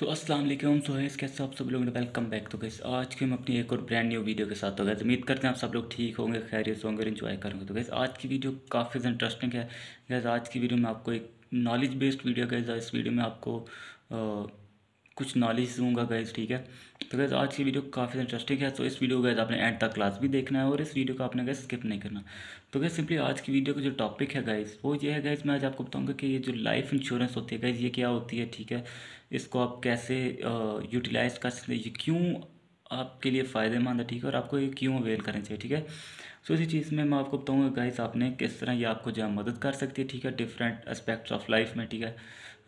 तो अस्सलाम वालेकुम सो तो है कैसे सब सब लोगों ने वेलकम बैक तो गैस आज के हम अपनी एक और ब्रांड न्यू वीडियो के साथ तो गए उम्मीद करते हैं आप सब लोग ठीक होंगे खैरियत होंगे इन्जॉय करेंगे तो गैस आज की वीडियो काफ़ी इंटरेस्टिंग है गैस आज की वीडियो में आपको एक नॉलेज बेस्ड वीडियो गैस इस वीडियो में आपको कुछ नॉलेज दूंगा गैस ठीक है तो गैस आज की वीडियो काफ़ी इंटरेस्टिंग है तो इस वीडियो को गैस आपने एंड तक क्लास भी देखना है और इस वीडियो को आपने गैस स्किप नहीं करना तो गैस सिंपली आज की वीडियो का जो टॉपिक है गैस वो ये है गैस मैं आज आपको बताऊंगा कि ये जो लाइफ इंश्योरेंस होती है गैस ये क्या होती है ठीक है इसको आप कैसे यूटिलाइज कर सकते हैं ये क्यों आपके लिए फ़ायदेमंद है ठीक है और आपको ये क्यों अवेल करना चाहिए ठीक है सो इसी चीज़ में मैं आपको बताऊँगा गैस आपने किस तरह ये आपको जो मदद कर सकती है ठीक है डिफरेंट एस्पेक्ट्स ऑफ लाइफ में ठीक है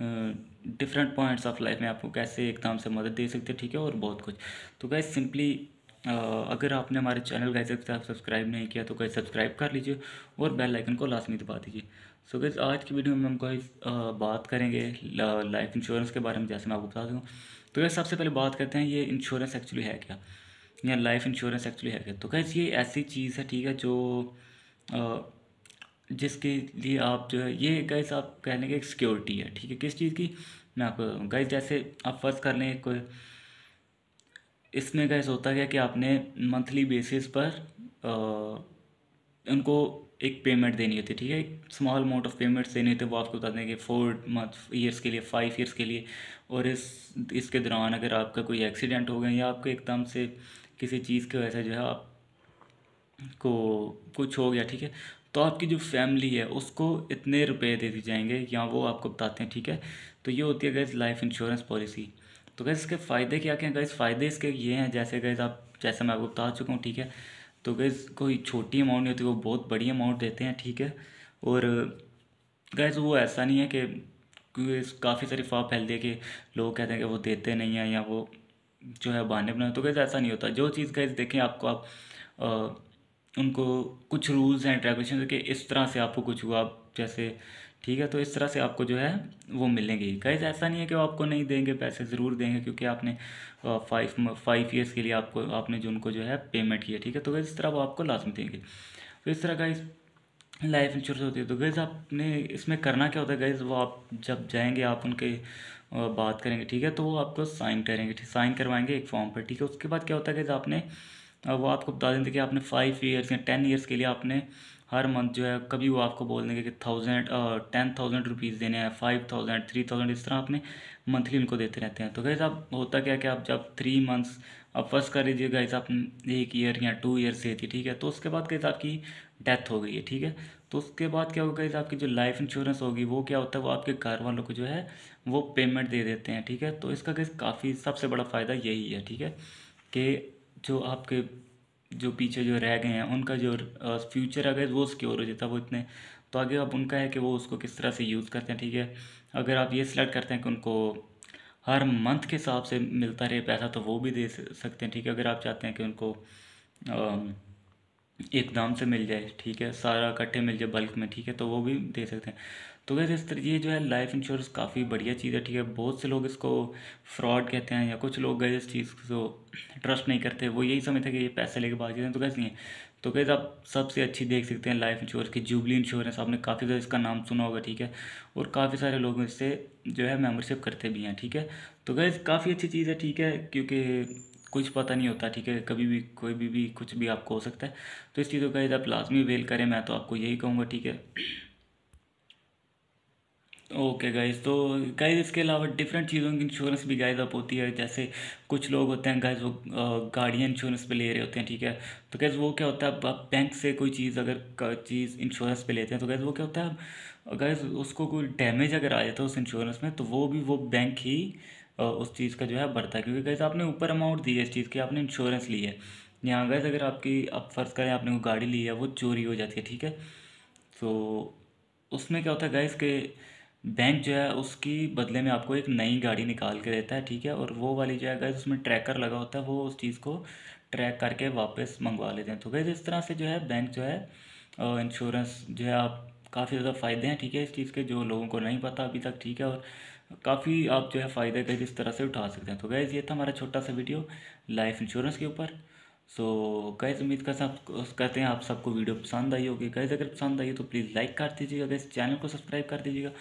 डिफरेंट पॉइंट्स ऑफ लाइफ में आपको कैसे एकदम से मदद दे सकते हैं ठीक है और बहुत कुछ तो गैस सिंपली अगर आपने हमारे चैनल गैस सब्सक्राइब नहीं किया तो गैस सब्सक्राइब कर लीजिए और बेल आइकन को लास्ट में दबा दीजिए सो गैस आज की वीडियो में हम गैस बात करेंगे लाइफ इंश्योरेंस के बारे में जैसे मैं आपको बता दूँ तो गैस सबसे पहले बात करते हैं ये इंश्योरेंस एक्चुअली है क्या या लाइफ इंश्योरेंस एक्चुअली है क्या तो गैस ये ऐसी चीज़ है ठीक है जो जिसके लिए आप जो है ये गैस आप कह लेंगे एक सिक्योरिटी है ठीक है किस चीज़ की मैं आपको गैस जैसे आप फर्ज कर लें कोई इसमें गैस होता गया कि आपने मंथली बेसिस पर आ, उनको एक पेमेंट देनी होती है ठीक है एक स्मॉल अमाउंट ऑफ पेमेंट्स देने होती है वो आपको बता दें कि फोर मंथ ईयर्स के लिए फाइव ईयर्स के लिए और इस इसके दौरान अगर आपका कोई एक्सीडेंट हो गया या आपको एकदम से किसी चीज़ की वजह से जो है आप को कुछ हो गया ठीक है तो आपकी जो फैमिली है उसको इतने रुपए दे दिए जाएंगे या वो आपको बताते हैं ठीक है तो ये होती है गैस लाइफ इंश्योरेंस पॉलिसी तो गैस इसके फ़ायदे क्या क्या हैं गैस फ़ायदे इसके ये हैं जैसे गैस आप जैसे मैं आपको बता चुका हूँ ठीक है तो गैस कोई छोटी अमाउंट नहीं होती वो बहुत बड़ी अमाउंट देते हैं ठीक है और गैस वो ऐसा नहीं है कि काफ़ी सारी फाव फैल है कि लोग कहते हैं कि वो देते नहीं हैं या वो जो है बहाने बनाए तो गैस ऐसा नहीं होता जो चीज़ गैस देखें आपको आप आ, उनको कुछ रूल्स एंड रेगुलेशन के इस तरह से आपको कुछ हुआ जैसे ठीक है तो इस तरह से आपको जो है वो मिलेंगे गाइज ऐसा नहीं है कि वो आपको नहीं देंगे पैसे ज़रूर देंगे क्योंकि आपने फाइव फाइव ईयर्स के लिए आपको आपने जो उनको जो है पेमेंट किया ठीक है तो गैस इस तरह वो आपको लाजमी देंगे तो इस तरह गाइज लाइफ इंश्योरेंस होती है तो गैज़ आपने इसमें करना क्या होता है गैज़ वो आप जब जाएंगे आप उनके बात करेंगे ठीक है तो वो आपको साइन करेंगे साइन करवाएंगे एक फॉर्म पर ठीक है उसके बाद क्या होता है गैज़ आपने अब वो आपको बता देंगे कि आपने फाइव ईयर्स या टेन ईयर्स के लिए आपने हर मंथ जो है कभी वो आपको बोल देंगे कि थाउजेंड टेन थाउजेंड रुपीज़ देने हैं फाइव थाउजेंड थ्री थाउजेंड इस तरह आपने मंथली उनको देते रहते हैं तो गैस आप होता क्या कि आप जब थ्री मंथ्स आप फर्स्ट कर लीजिए गैस आप एक ईयर या टू ईयर्स देती है ठीक है तो उसके बाद गैस आपकी डेथ हो गई है ठीक है तो उसके बाद क्या होगा गैस आपकी जो लाइफ इंश्योरेंस होगी वो क्या होता है वो आपके घर वालों को जो है वो पेमेंट दे देते हैं ठीक है तो इसका गैस काफ़ी सबसे बड़ा फ़ायदा यही है ठीक है कि जो आपके जो पीछे जो रह गए हैं उनका जो फ्यूचर अगर वो सिक्योर हो जाता वो इतने तो आगे अब उनका है कि वो उसको किस तरह से यूज़ करते हैं ठीक है अगर आप ये सिलेक्ट करते हैं कि उनको हर मंथ के हिसाब से मिलता रहे पैसा तो वो भी दे सकते हैं ठीक है अगर आप चाहते हैं कि उनको आ, एक दाम से मिल जाए ठीक है सारा इकट्ठे मिल जाए बल्क में ठीक है तो वो भी दे सकते हैं तो वैसे इस तरह ये जो है लाइफ इंश्योरेंस काफ़ी बढ़िया चीज़ है ठीक है बहुत से लोग इसको फ्रॉड कहते हैं या कुछ लोग गए इस चीज़ को ट्रस्ट नहीं करते वो यही समझते हैं कि ये पैसे लेके भाग जाते हैं तो कैसे नहीं है तो कैसे आप सबसे अच्छी देख सकते हैं लाइफ इंश्योरेंस की जूबली इंश्योरेंस आपने काफ़ी ज़्यादा इसका नाम सुना होगा ठीक है और काफ़ी सारे लोग इससे जो है मेम्बरशिप करते भी हैं ठीक है तो कैसे काफ़ी अच्छी चीज़ है ठीक है क्योंकि कुछ पता नहीं होता ठीक है कभी भी कोई भी भी कुछ भी आपको हो सकता है तो इस चीज़ को गाइज आप लाजमी वेल करें मैं तो आपको यही कहूँगा ठीक है ओके गाइज तो गाइज इसके अलावा डिफरेंट चीज़ों की इंश्योरेंस भी गाइज अप होती है जैसे कुछ लोग होते हैं गाइज वो गाड़ियाँ इंश्योरेंस पे ले रहे होते हैं ठीक है तो गैस वो क्या होता है आप बैंक से कोई चीज़ अगर चीज़ इंश्योरेंस पे लेते हैं तो गैस वो क्या होता है गाइज उसको कोई डैमेज अगर आ जाता है उस इंश्योरेंस में तो वो भी वो बैंक ही उस चीज़ का जो है बढ़ता है क्योंकि गैस आपने ऊपर अमाउंट दी है इस चीज़ की आपने इंश्योरेंस ली है यहाँ गैस अगर आपकी अब फर्ज करें आपने वो गाड़ी ली है वो चोरी हो जाती है ठीक है तो उसमें क्या होता है गैस के बैंक जो है उसकी बदले में आपको एक नई गाड़ी निकाल के देता है ठीक है और वो वाली जो है गैस उसमें ट्रैकर लगा होता है वो उस चीज़ को ट्रैक करके वापस मंगवा लेते हैं तो गैस इस तरह से जो है बैंक जो है इंश्योरेंस जो है आप काफ़ी ज़्यादा फ़ायदे हैं ठीक है इस चीज़ के जो लोगों को नहीं पता अभी तक ठीक है और काफ़ी आप जो है फ़ायदे गए इस तरह से उठा सकते हैं तो गैज़ ये था हमारा छोटा सा वीडियो लाइफ इंश्योरेंस के ऊपर सो गैज़ उम्मीद कर सब कहते हैं आप सबको वीडियो पसंद आई होगी गैज़ अगर पसंद आई तो प्लीज़ लाइक कर दीजिएगा गैस चैनल को सब्सक्राइब कर दीजिएगा